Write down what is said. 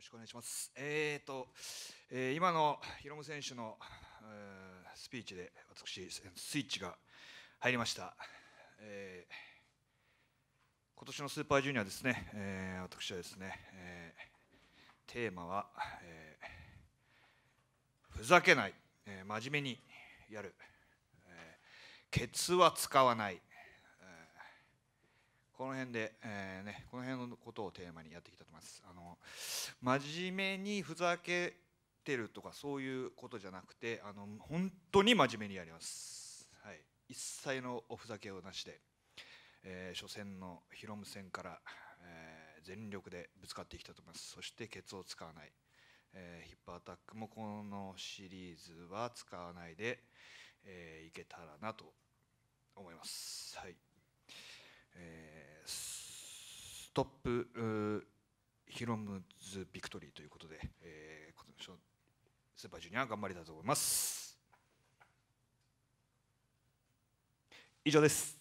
ろしくお願いします。えーとえー、今のヒロム選手の、えー、スピーチで私、スイッチが入りました。えー、今年のスーパージュニアですね、えー、私はですね、えー、テーマは、えー、ふざけない、えー、真面目にやる、えー、ケツは使わない、この辺で、えー、ね、この辺のことをテーマにやってきたと思います。あの真面目にふざけてるとかそういうことじゃなくてあの本当に真面目にやります。はい、一切のおふざけをなしで、えー、初戦のヒロム戦から、えー、全力でぶつかっていきたいと思います。そしてケツを使わない、えー、ヒップアタックもこのシリーズは使わないで、えー、いけたらなと思います。はいトップヒロムズ・ビクトリーということで、えー、スーパージュニア頑張りたいと思います。以上です。